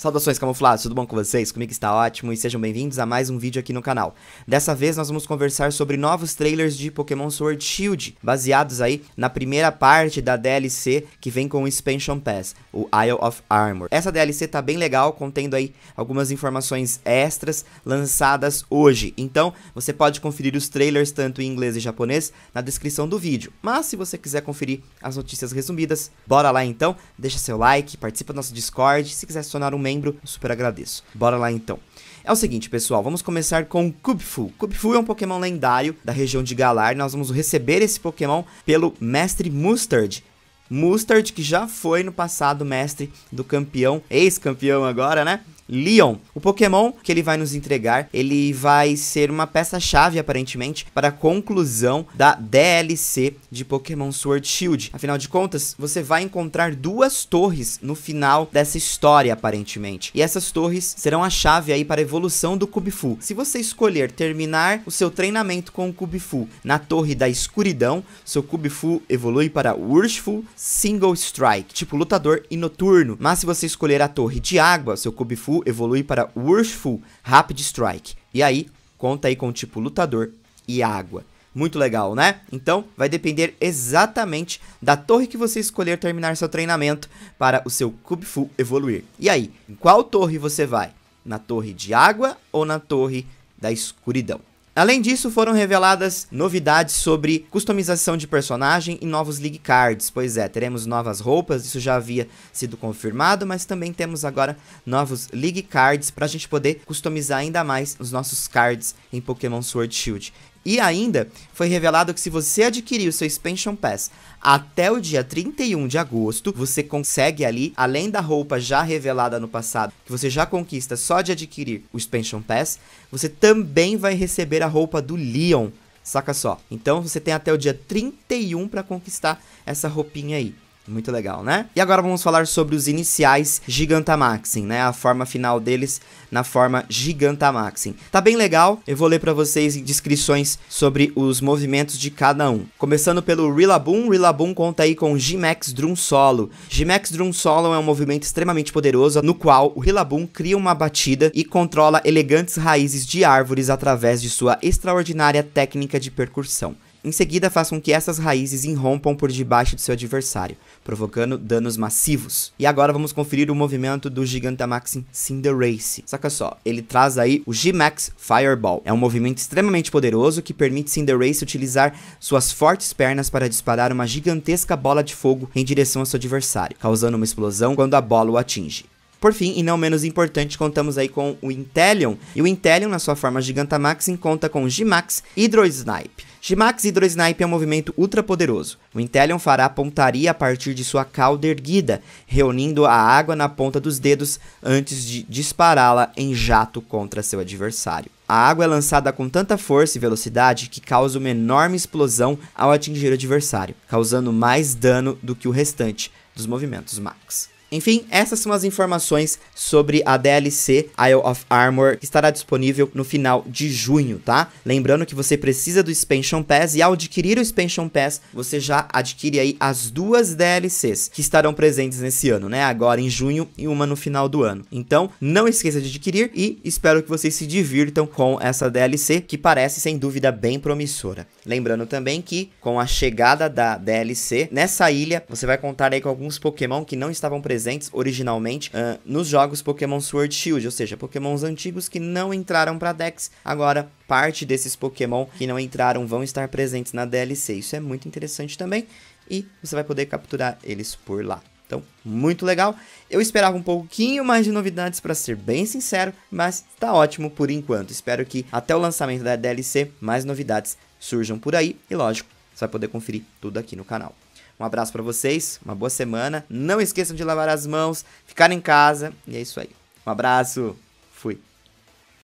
Saudações camuflados, tudo bom com vocês? Comigo está ótimo e sejam bem-vindos a mais um vídeo aqui no canal. Dessa vez nós vamos conversar sobre novos trailers de Pokémon Sword Shield, baseados aí na primeira parte da DLC que vem com o Expansion Pass, o Isle of Armor. Essa DLC tá bem legal, contendo aí algumas informações extras lançadas hoje. Então, você pode conferir os trailers tanto em inglês e japonês na descrição do vídeo. Mas se você quiser conferir as notícias resumidas, bora lá então, deixa seu like, participa do nosso Discord, se quiser se um um membro, super agradeço. Bora lá então. É o seguinte, pessoal, vamos começar com Cubfu. Cubfu é um Pokémon lendário da região de Galar. Nós vamos receber esse Pokémon pelo Mestre Mustard, Mustard, que já foi no passado mestre do campeão, ex-campeão agora, né? Leon. O Pokémon que ele vai nos entregar, ele vai ser uma peça-chave, aparentemente, para a conclusão da DLC de Pokémon Sword Shield. Afinal de contas, você vai encontrar duas torres no final dessa história, aparentemente. E essas torres serão a chave aí para a evolução do Kubifu. Se você escolher terminar o seu treinamento com o Kubifu na Torre da Escuridão, seu Kubifu evolui para Urshifu Single Strike, tipo lutador e noturno. Mas se você escolher a Torre de Água, seu Kubifu evoluir evolui para Worshipful Rapid Strike. E aí, conta aí com o tipo Lutador e Água. Muito legal, né? Então, vai depender exatamente da torre que você escolher terminar seu treinamento para o seu Cubeful evoluir. E aí, em qual torre você vai? Na torre de água ou na torre da escuridão? Além disso, foram reveladas novidades sobre customização de personagem e novos League Cards. Pois é, teremos novas roupas, isso já havia sido confirmado, mas também temos agora novos League Cards para a gente poder customizar ainda mais os nossos cards em Pokémon Sword Shield. E ainda foi revelado que se você adquirir o seu Expansion Pass até o dia 31 de agosto, você consegue ali, além da roupa já revelada no passado, que você já conquista só de adquirir o Expansion Pass, você também vai receber a roupa do Leon. Saca só. Então você tem até o dia 31 para conquistar essa roupinha aí. Muito legal, né? E agora vamos falar sobre os iniciais Gigantamaxin, né? A forma final deles na forma Gigantamaxin. Tá bem legal, eu vou ler para vocês descrições sobre os movimentos de cada um. Começando pelo Rillaboom, Rillaboom conta aí com G-Max Drum Solo. G-Max Drum Solo é um movimento extremamente poderoso no qual o Rillaboom cria uma batida e controla elegantes raízes de árvores através de sua extraordinária técnica de percussão. Em seguida, faça com que essas raízes irrompam por debaixo do seu adversário, provocando danos massivos. E agora vamos conferir o movimento do Gigantamax Cinderace. Saca só, ele traz aí o G-Max Fireball. É um movimento extremamente poderoso que permite Cinderace utilizar suas fortes pernas para disparar uma gigantesca bola de fogo em direção ao seu adversário, causando uma explosão quando a bola o atinge. Por fim, e não menos importante, contamos aí com o Intellion, e o Intellion, na sua forma Gigantamax, conta com o G-Max Hydro Snipe. Shimax Snipe é um movimento ultrapoderoso. O Intellion fará pontaria a partir de sua cauda erguida, reunindo a água na ponta dos dedos antes de dispará-la em jato contra seu adversário. A água é lançada com tanta força e velocidade que causa uma enorme explosão ao atingir o adversário, causando mais dano do que o restante dos movimentos Max. Enfim, essas são as informações sobre a DLC Isle of Armor, que estará disponível no final de junho, tá? Lembrando que você precisa do Expansion Pass, e ao adquirir o Expansion Pass, você já adquire aí as duas DLCs que estarão presentes nesse ano, né? Agora em junho e uma no final do ano. Então, não esqueça de adquirir e espero que vocês se divirtam com essa DLC, que parece, sem dúvida, bem promissora. Lembrando também que, com a chegada da DLC, nessa ilha, você vai contar aí com alguns Pokémon que não estavam presentes presentes originalmente uh, nos jogos Pokémon Sword Shield, ou seja, Pokémons antigos que não entraram para Dex, agora parte desses Pokémon que não entraram vão estar presentes na DLC. Isso é muito interessante também e você vai poder capturar eles por lá. Então, muito legal. Eu esperava um pouquinho mais de novidades, para ser bem sincero, mas tá ótimo por enquanto. Espero que até o lançamento da DLC mais novidades surjam por aí e, lógico, você vai poder conferir tudo aqui no canal. Um abraço para vocês, uma boa semana. Não esqueçam de lavar as mãos, ficar em casa. E é isso aí. Um abraço, fui.